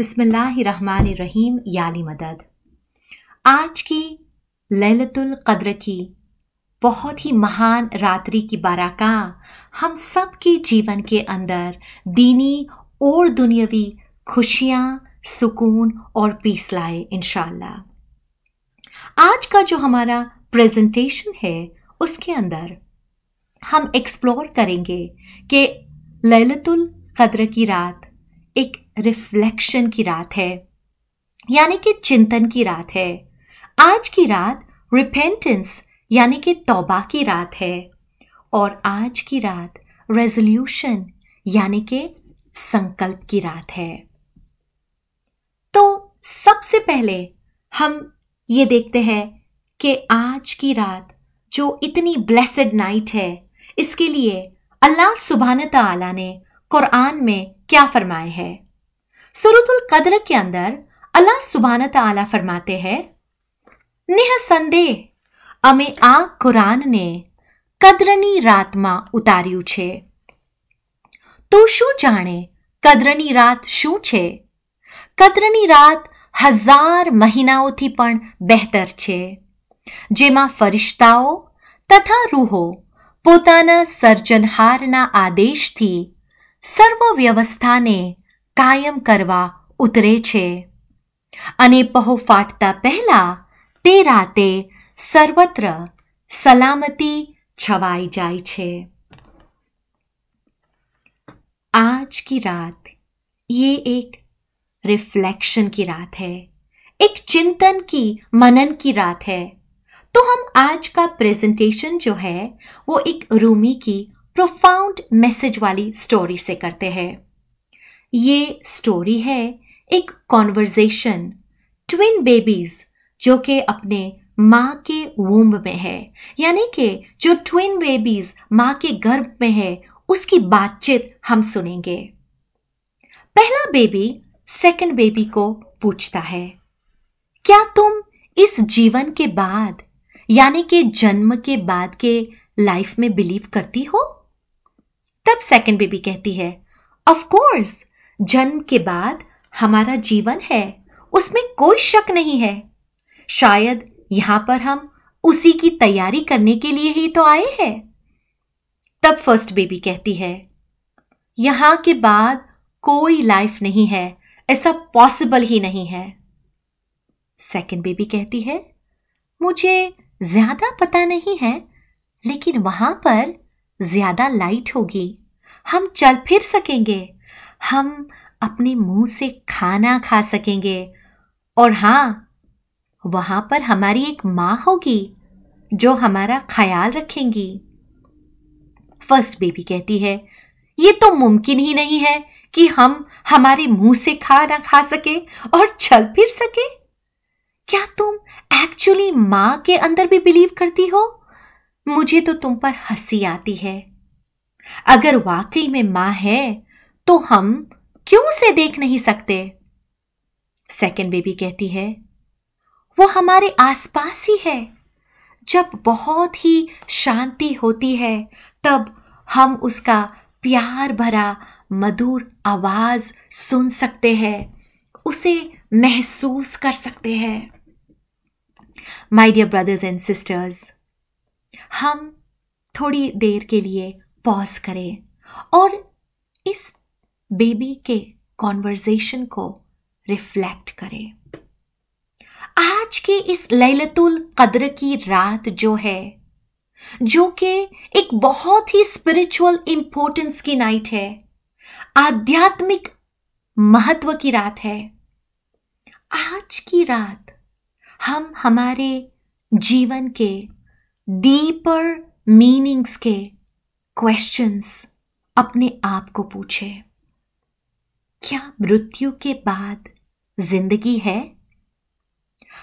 बिसमीम याली मदद आज की ललतुल कद्र की बहुत ही महान रात्रि की बाराका हम सब के जीवन के अंदर दीनी और दुनियावी खुशियाँ सुकून और पीस लाए इनशाला आज का जो हमारा प्रेजेंटेशन है उसके अंदर हम एक्सप्लोर करेंगे कि ललतुल कद्र की रात एक रिफ्लेक्शन की रात है यानी कि चिंतन की रात है आज की रात रिपेंटेंस यानी कि तौबा की रात है और आज की रात रेजोल्यूशन यानी कि संकल्प की रात है तो सबसे पहले हम ये देखते हैं कि आज की रात जो इतनी ब्लेसड नाइट है इसके लिए अल्लाह सुबहान तला ने कुरान में क्या फरमाए है सुरतुल कदर के अंदर अल्लाह सुबहान तला फरमाते हैं निह संदेह અમે આ કુરાનને કદ્રની રાતમાં ઉતાર્યું છે તો શું જાણે કદ્રની રાત શું છે કદ્રની રાત હજાર મહિનાઓથી પણ બહેતર છે જેમાં ફરિશ્તાઓ તથા રૂહો પોતાના સર્જનહારના આદેશથી સર્વ વ્યવસ્થાને કાયમ करने उतरे છે અને પહો ફાટતા પહેલા તે રાતે સર્વત્ર સલામતી છવાઈ જાય છે आज की रात ये एक रिफ्लेक्शन की रात है एक चिंतन की मनन की रात है तो हम आज का प्रेजेंटेशन जो है वो एक रूमी की प्रोफाउंड मैसेज वाली स्टोरी से करते हैं ये स्टोरी है एक कॉन्वर्जेशन ट्विन बेबीज जो कि अपने माँ के वूम्ब में है यानी कि जो ट्विन बेबीज माँ के गर्भ में है उसकी बातचीत हम सुनेंगे पहला बेबी सेकंड बेबी को पूछता है क्या तुम इस जीवन के बाद यानी कि जन्म के बाद के लाइफ में बिलीव करती हो तब सेकंड बेबी कहती है ऑफ कोर्स जन्म के बाद हमारा जीवन है उसमें कोई शक नहीं है शायद यहाँ पर हम उसी की तैयारी करने के लिए ही तो आए हैं तब फर्स्ट बेबी कहती है यहाँ के बाद कोई लाइफ नहीं है ऐसा पॉसिबल ही नहीं है सेकंड बेबी कहती है मुझे ज्यादा पता नहीं है लेकिन वहां पर ज्यादा लाइट होगी हम चल फिर सकेंगे हम अपने मुंह से खाना खा सकेंगे और हाँ वहाँ पर हमारी एक माँ होगी जो हमारा ख्याल रखेंगी फर्स्ट बेबी कहती है ये तो मुमकिन ही नहीं है कि हम हमारे मुंह से खाना खा सके और चल फिर सके क्या तुम एक्चुअली माँ के अंदर भी बिलीव करती हो मुझे तो तुम पर हंसी आती है अगर वाकई में माँ है तो हम क्यों उसे देख नहीं सकते सेकेंड बेबी कहती है वो हमारे आसपास ही है जब बहुत ही शांति होती है तब हम उसका प्यार भरा मधुर आवाज सुन सकते हैं उसे महसूस कर सकते हैं my dear brothers and sisters हम थोड़ी देर के लिए पॉज करें और इस बेबी के कॉन्वर्जेशन को रिफ्लेक्ट करें आज के इस लैलतुल कद्र की रात जो है जो कि एक बहुत ही स्पिरिचुअल इंपॉर्टेंस की नाइट है आध्यात्मिक महत्व की रात है आज की रात हम हमारे जीवन के डीपर मीनिंग्स के क्वेश्चंस अपने आप को पूछें क्या मृत्यु के बाद जिंदगी है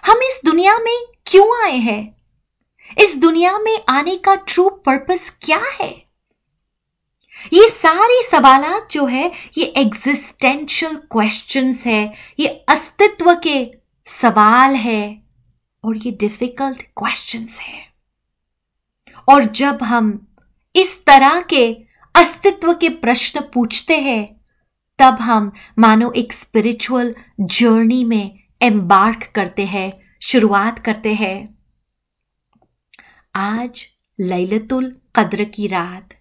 हम इस दुनिया में क्यों आए हैं इस दुनिया में आने का ट्रू पर्पस क्या है ये सारे सवाल जो है ये एग्जिस्टेंशियल क्वेश्चंस है ये अस्तित्व के सवाल है और ये डिफिकल्ट क्वेश्चंस है और जब हम इस तरह के अस्तित्व के प्रश्न पूछते हैं तब हम मानो एक स्पिरिचुअल जर्नी में एम्बार्क करते हैं शुरुआत करते हैं आज लैलतुल कद्र की रात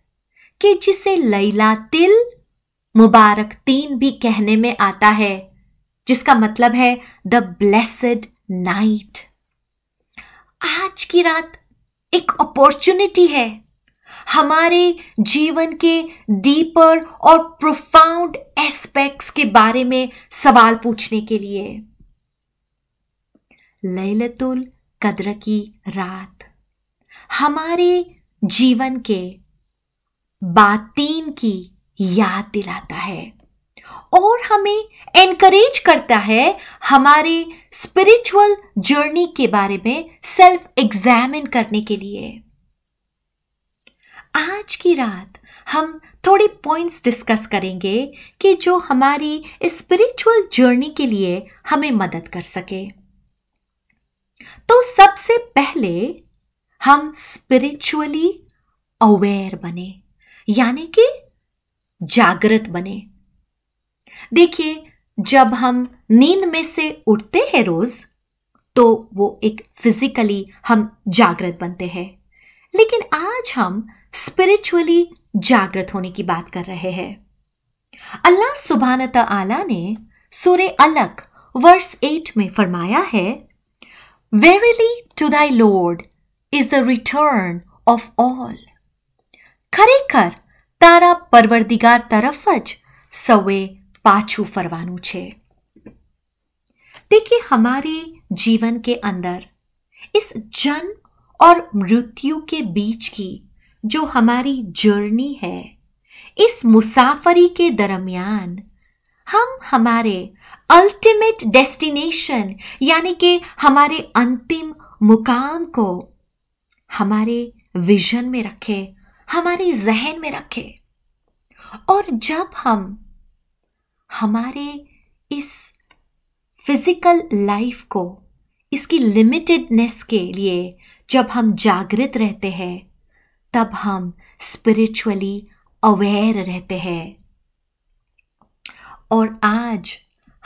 कि जिसे लैला तिल मुबारक तीन भी कहने में आता है जिसका मतलब है द ब्लेसड नाइट आज की रात एक अपॉर्चुनिटी है हमारे जीवन के डीपर और प्रोफाउंड एस्पेक्ट्स के बारे में सवाल पूछने के लिए लैलतुल कद्र की रात हमारे जीवन के बातीन की याद दिलाता है और हमें एनकरेज करता है हमारे स्पिरिचुअल जर्नी के बारे में सेल्फ एग्जामिन करने के लिए आज की रात हम थोड़े पॉइंट्स डिस्कस करेंगे कि जो हमारी स्पिरिचुअल जर्नी के लिए हमें मदद कर सके तो सबसे पहले हम स्पिरिचुअली अवेयर बने यानी कि जागृत बने देखिए जब हम नींद में से उठते हैं रोज तो वो एक फिजिकली हम जागृत बनते हैं लेकिन आज हम स्पिरिचुअली जागृत होने की बात कर रहे हैं अल्लाह सुबहान आला ने सूर्य अलक वर्स एट में फरमाया है verily to thy lord is the return of all ખરેખર તારા પરવરદિગાર તરફ જ सवे पाछू ફરવાનું छे देखिए हमारे जीवन के अंदर इस जन्म और मृत्यु के बीच की जो हमारी जर्नी है इस मुसाफरी के दरमियान हम हमारे अल्टीमेट डेस्टिनेशन यानी कि हमारे अंतिम मुकाम को हमारे विजन में रखे हमारे जहन में रखे और जब हम हमारे इस फिजिकल लाइफ को इसकी लिमिटेडनेस के लिए जब हम जागृत रहते हैं तब हम स्पिरिचुअली अवेयर रहते हैं और आज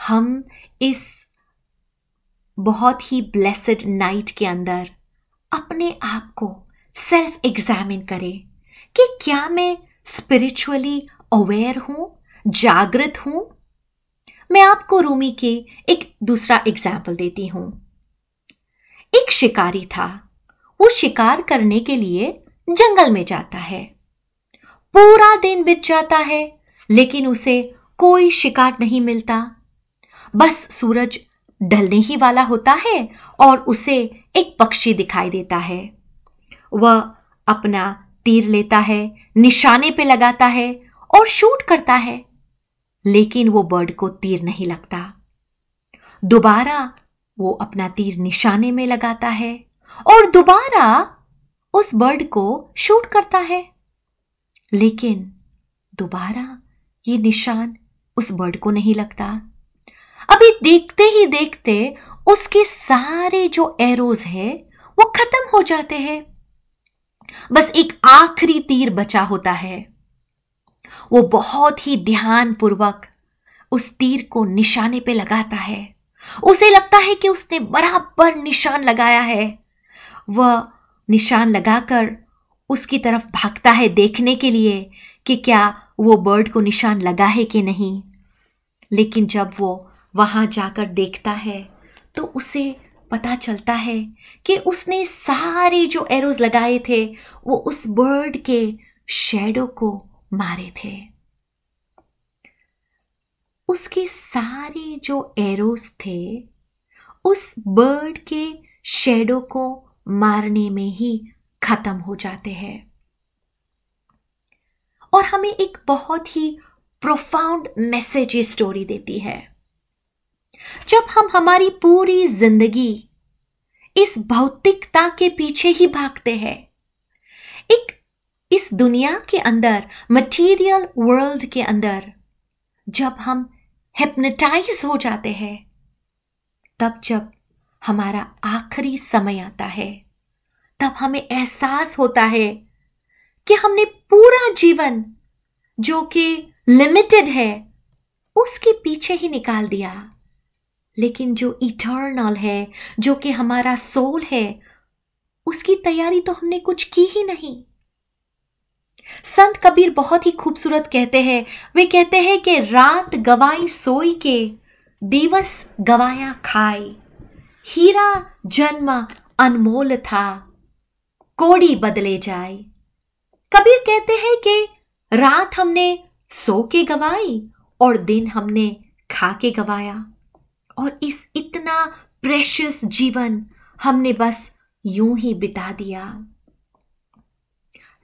हम इस बहुत ही ब्लेसड नाइट के अंदर अपने आप को सेल्फ एग्जामिन करें कि क्या मैं स्पिरिचुअली अवेयर हूँ जागृत हूँ मैं आपको रूमी के एक दूसरा एग्जाम्पल देती हूँ एक शिकारी था वो शिकार करने के लिए जंगल में जाता है पूरा दिन बीत जाता है लेकिन उसे कोई शिकार नहीं मिलता बस सूरज ढलने ही वाला होता है और उसे एक पक्षी दिखाई देता है वह अपना तीर लेता है निशाने पे लगाता है और शूट करता है लेकिन वो बर्ड को तीर नहीं लगता दोबारा वो अपना तीर निशाने में लगाता है और दोबारा उस बर्ड को शूट करता है लेकिन दोबारा ये निशान उस बर्ड को नहीं लगता अभी देखते ही देखते उसके सारे जो एरोज है वो खत्म हो जाते हैं बस एक आखिरी तीर बचा होता है वो बहुत ही ध्यान पूर्वक उस तीर को निशाने पे लगाता है उसे लगता है कि उसने बराबर निशान लगाया है वह निशान लगाकर उसकी तरफ भागता है देखने के लिए कि क्या वो बर्ड को निशान लगा है कि नहीं लेकिन जब वो वहाँ जाकर देखता है तो उसे पता चलता है कि उसने सारे जो एरोज लगाए थे वो उस बर्ड के शेडो को मारे थे उसके सारे जो एरोज थे उस बर्ड के शेडो को मारने में ही खत्म हो जाते हैं और हमें एक बहुत ही प्रोफाउंड मैसेज ये स्टोरी देती है जब हम हमारी पूरी जिंदगी इस भौतिकता के पीछे ही भागते हैं एक इस दुनिया के अंदर मटेरियल वर्ल्ड के अंदर जब हम हिप्नोटाइज हो जाते हैं तब जब हमारा आखिरी समय आता है तब हमें एहसास होता है कि हमने पूरा जीवन जो कि लिमिटेड है उसके पीछे ही निकाल दिया लेकिन जो इटर्नल है जो कि हमारा सोल है उसकी तैयारी तो हमने कुछ की ही नहीं संत कबीर बहुत ही खूबसूरत कहते हैं वे कहते हैं कि रात गवाई सोई के दिवस गवाया खाए हीरा जन्म अनमोल था कोड़ी बदले जाए कबीर कहते हैं कि रात हमने सो के गवाई और दिन हमने खा के गवाया और इस इतना प्रेशियस जीवन हमने बस यूं ही बिता दिया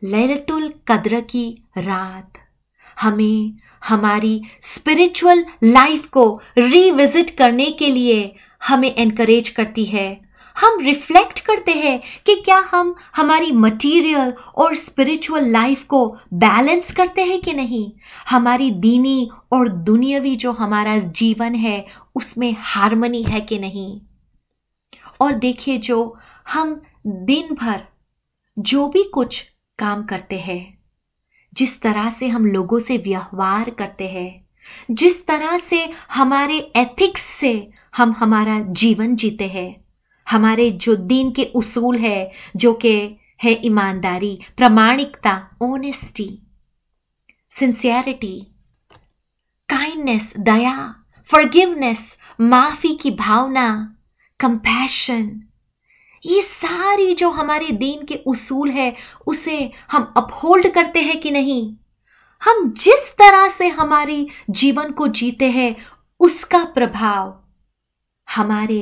लैलतुल कद्र की रात हमें हमारी स्पिरिचुअल लाइफ को रिविजिट करने के लिए हमें एनकरेज करती है हम रिफ्लेक्ट करते हैं कि क्या हम हमारी मटेरियल और स्पिरिचुअल लाइफ को बैलेंस करते हैं कि नहीं हमारी दीनी और दुनियावी जो हमारा जीवन है उसमें हारमनी है कि नहीं और देखिए जो हम दिन भर जो भी कुछ काम करते हैं जिस तरह से हम लोगों से व्यवहार करते हैं जिस तरह से हमारे एथिक्स से हम हमारा जीवन जीते हैं हमारे जो दीन के उसूल है जो कि है ईमानदारी प्रामाणिकता ओनेस्टी सिंसियरिटी काइंडनेस दया फॉरगिवनेस माफी की भावना कंपैशन ये सारी जो हमारे दीन के उसूल है उसे हम अपहोल्ड करते हैं कि नहीं हम जिस तरह से हमारी जीवन को जीते हैं उसका प्रभाव हमारे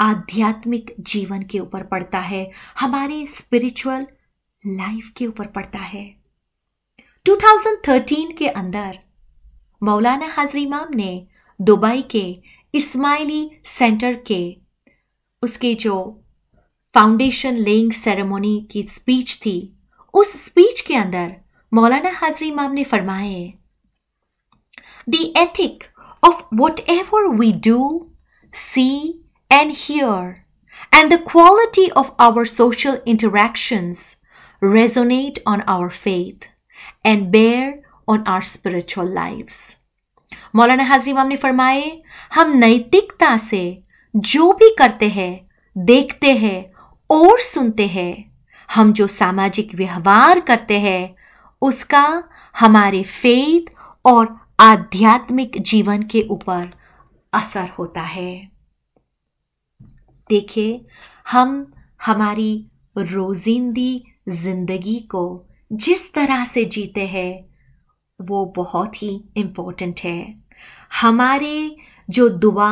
आध्यात्मिक जीवन के ऊपर पड़ता है हमारे स्पिरिचुअल लाइफ के ऊपर पड़ता है 2013 के अंदर मौलाना हाजरी इमाम ने दुबई के इस्माइली सेंटर के उसके जो फाउंडेशन लेइंग सेरेमोनी की स्पीच थी उस स्पीच के अंदर मौलाना हाजरी इमाम ने फरमाए the ethic of whatever we do see and hear and the quality of our social interactions resonate on our faith and bear on our spiritual life मौलाना हाजरी इमाम ने फरमाए हम नैतिकता से जो भी करते हैं देखते हैं और सुनते हैं हम जो सामाजिक व्यवहार करते हैं उसका हमारे फेथ और आध्यात्मिक जीवन के ऊपर असर होता है देखिए हम हमारी रोजिंदी जिंदगी को जिस तरह से जीते हैं वो बहुत ही इम्पोर्टेंट है हमारे जो दुआ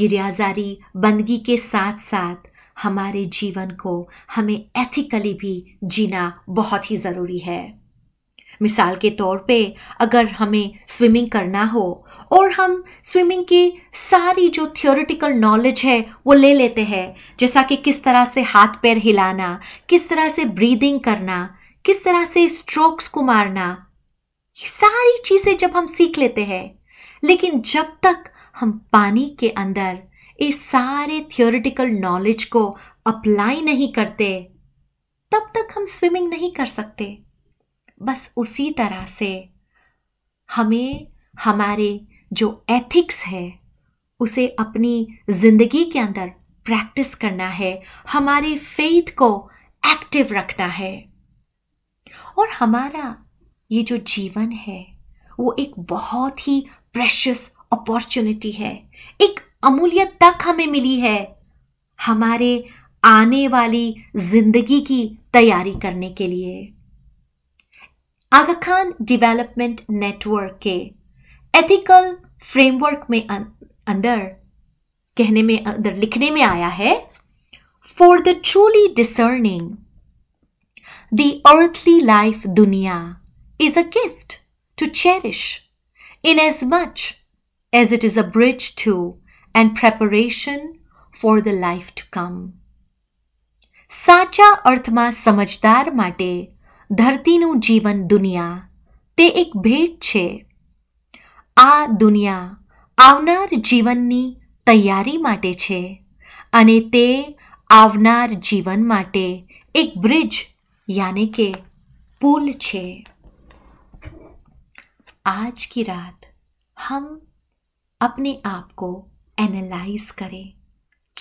गिरियाजारी बंदगी के साथ साथ हमारे जीवन को हमें एथिकली भी जीना बहुत ही ज़रूरी है मिसाल के तौर पे अगर हमें स्विमिंग करना हो और हम स्विमिंग की सारी जो थियोरिटिकल नॉलेज है वो ले लेते हैं जैसा कि किस तरह से हाथ पैर हिलाना किस तरह से ब्रीदिंग करना किस तरह से स्ट्रोक्स को मारना ये सारी चीज़ें जब हम सीख लेते हैं लेकिन जब तक हम पानी के अंदर इस सारे थियोरिटिकल नॉलेज को अप्लाई नहीं करते तब तक हम स्विमिंग नहीं कर सकते बस उसी तरह से हमें हमारे जो एथिक्स है उसे अपनी ज़िंदगी के अंदर प्रैक्टिस करना है हमारे फेथ को एक्टिव रखना है और हमारा ये जो जीवन है वो एक बहुत ही प्रेशियस अपॉर्चुनिटी है एक अमूल्य तक हमें मिली है हमारे आने वाली जिंदगी की तैयारी करने के लिए आगा खान डेवलपमेंट नेटवर्क के एथिकल फ्रेमवर्क में अंदर कहने में अंदर लिखने में आया है for the truly discerning the earthly life दुनिया is a gift to cherish in as much as it is a bridge to and preparation for the life to come साचा अर्थ में समझदार धरती नो जीवन दुनिया ते एक भेट छे आ दुनिया આવનાર જીવન ની તૈયારી માટે છે અને તે આવનાર જીવન માટે એક બ્રિજ એટલે કે પુલ છે આજની રાત હમ apne aap ko analyze કરે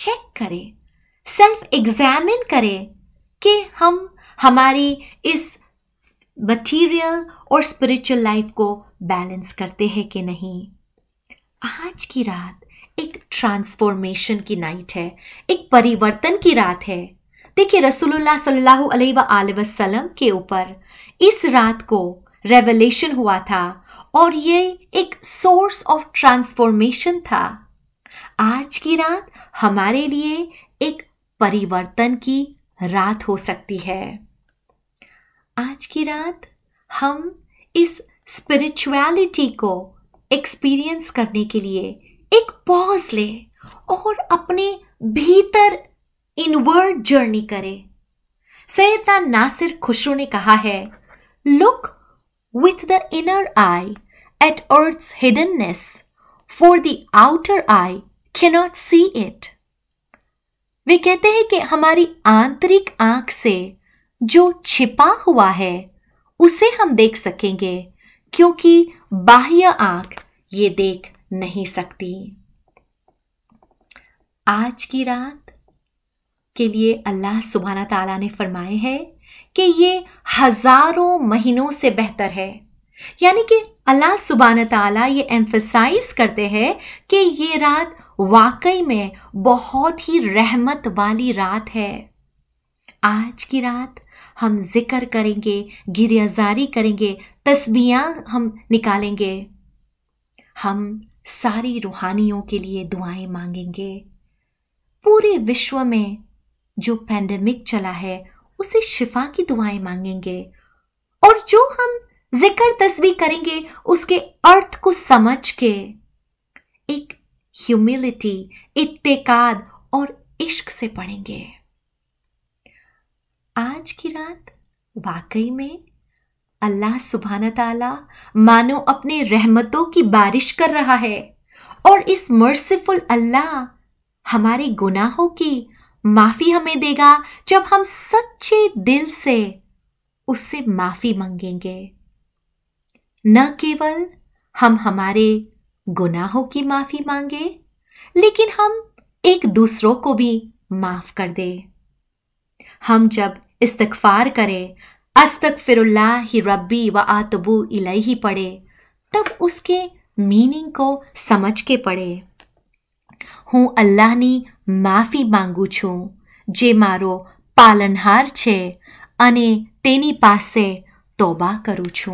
check કરે self examine કરે કે હમ અમારી ਇਸ मटेरियल और स्पिरिचुअल लाइफ को बैलेंस करते हैं कि नहीं आज की रात एक ट्रांसफॉर्मेशन की नाइट है एक परिवर्तन की रात है देखिए रसूलुल्लाह सल्लल्लाहु अलैहि वसल्लम के ऊपर इस रात को रेवलेशन हुआ था और ये एक सोर्स ऑफ ट्रांसफॉर्मेशन था आज की रात हमारे लिए एक परिवर्तन की रात हो सकती है आज की रात हम इस स्पिरिचुअलिटी को एक्सपीरियंस करने के लिए एक पॉज ले और अपने भीतर इनवर्ड जर्नी करें सैदा नासिर खुशरू ने कहा है look with the inner eye at earth hiddenness for the outer eye cannot see it वे कहते हैं कि हमारी आंतरिक आंख से जो छिपा हुआ है उसे हम देख सकेंगे क्योंकि बाह्य आंख ये देख नहीं सकती आज की रात के लिए अल्लाह सुबहाना तला ने फरमाए है कि ये हजारों महीनों से बेहतर है यानी कि अल्लाह सुबहाना तला ये एम्फसाइज करते हैं कि ये रात वाकई में बहुत ही रहमत वाली रात है आज की रात हम ज़िक्र करेंगे गिरियाजारी करेंगे तस्बियाँ हम निकालेंगे हम सारी रूहानियों के लिए दुआएं मांगेंगे पूरे विश्व में जो पैंडमिक चला है उसे शिफा की दुआएं मांगेंगे और जो हम जिक्र तस्वीर करेंगे उसके अर्थ को समझ के एक ह्यूमिलिटी इत्तेकाद और इश्क से पढ़ेंगे आज की रात वाकई में अल्लाह सुबहान ताला मानो अपने रहमतों की बारिश कर रहा है और इस मर्सीफुल अल्लाह हमारे गुनाहों की माफ़ी हमें देगा जब हम सच्चे दिल से उससे माफ़ी मांगेंगे न केवल हम हमारे गुनाहों की माफ़ी मांगे लेकिन हम एक दूसरों को भी माफ़ कर दें हम जब इस्तफार करें अस्तक फिरुल्ला ही रब्बी व आतबू इले ही पढ़े तब उसके मीनिंग को समझ के पढ़े हूँ अल्लाह ने माफी मांगू छू जे मारो पालनहार छे अने तेनी पासे तोबा करूँ छू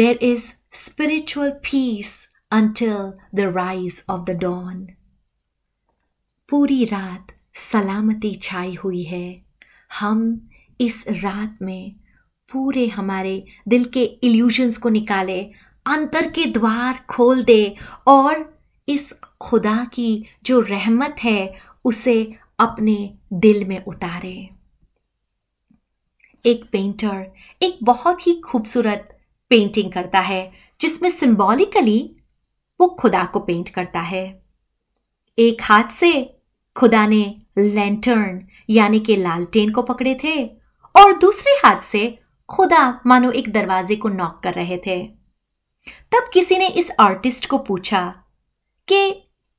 there is spiritual peace until the rise of the dawn पूरी रात सलामती छाई हुई है हम इस रात में पूरे हमारे दिल के इल्यूजन्स को निकाले अंतर के द्वार खोल दे और इस खुदा की जो रहमत है उसे अपने दिल में उतारे एक पेंटर एक बहुत ही खूबसूरत पेंटिंग करता है जिसमें सिंबॉलिकली वो खुदा को पेंट करता है एक हाथ से खुदा ने लैंटर्न यानी कि लालटेन को पकड़े थे और दूसरे हाथ से खुदा मानो एक दरवाजे को नॉक कर रहे थे तब किसी ने इस आर्टिस्ट को पूछा कि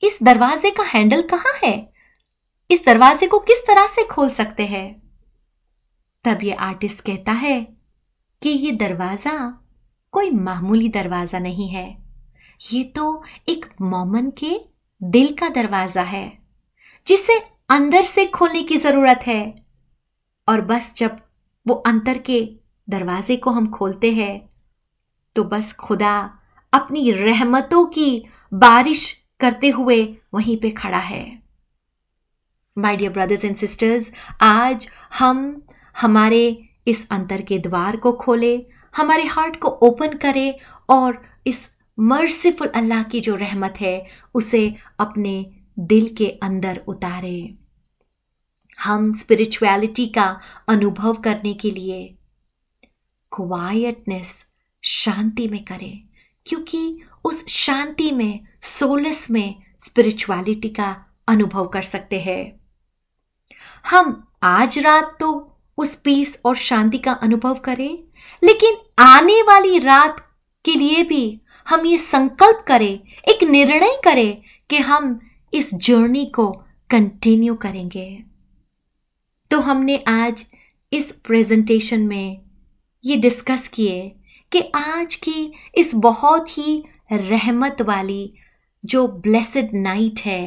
इस दरवाजे का हैंडल कहाँ है इस दरवाजे को किस तरह से खोल सकते हैं तब ये आर्टिस्ट कहता है कि ये दरवाजा कोई मामूली दरवाजा नहीं है ये तो एक मोमन के दिल का दरवाजा है जिसे अंदर से खोलने की जरूरत है और बस जब वो अंतर के दरवाजे को हम खोलते हैं तो बस खुदा अपनी रहमतों की बारिश करते हुए वहीं पे खड़ा है my dear brothers and sisters आज हम हमारे इस अंतर के द्वार को खोले हमारे हार्ट को ओपन करें और इस मर्सीफुल अल्लाह की जो रहमत है उसे अपने दिल के अंदर उतारे हम स्पिरिचुअलिटी का अनुभव करने के लिए क्वाइटनेस शांति में करें क्योंकि उस शांति में सोलस में स्पिरिचुअलिटी का अनुभव कर सकते हैं हम आज रात तो उस पीस और शांति का अनुभव करें लेकिन आने वाली रात के लिए भी हम ये संकल्प करें एक निर्णय करें कि हम इस जर्नी को कंटिन्यू करेंगे तो हमने आज इस प्रेजेंटेशन में ये डिस्कस किए कि आज की इस बहुत ही रहमत वाली जो ब्लेसड नाइट है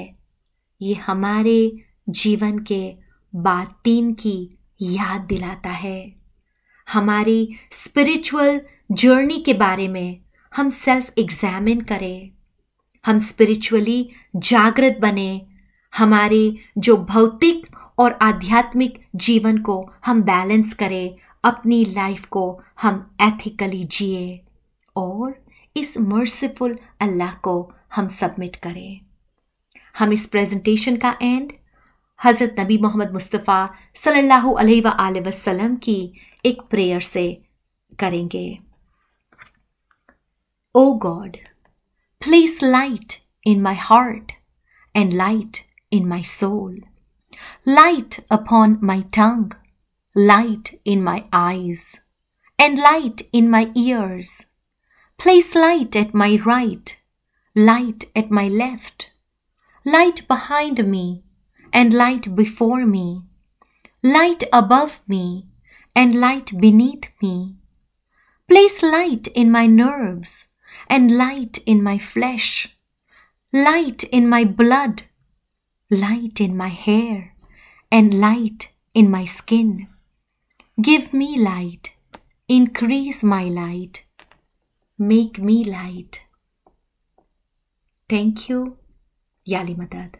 ये हमारे जीवन के बातीन की याद दिलाता है हमारी स्पिरिचुअल जर्नी के बारे में हम सेल्फ एग्जामिन करें हम स्पिरिचुअली जागृत बने हमारे जो भौतिक और आध्यात्मिक जीवन को हम बैलेंस करें अपनी लाइफ को हम एथिकली जिए और इस मर्सिफुल अल्लाह को हम सबमिट करें हम इस प्रेजेंटेशन का एंड हज़रत नबी मोहम्मद मुस्तफ़ा सल्लल्लाहु अलैहि वसल्लम की एक प्रेयर से करेंगे O God Place light in my heart and light in my soul, light upon my tongue, light in my eyes, and light in my ears. Place light at my right, light at my left, light behind me, and light before me, light above me, and light beneath me. Place light in my nerves, and light in my flesh, light in my blood, light in my hair, and light in my skin. Give me light, increase my light, make me light. Thank you, Yali Madad.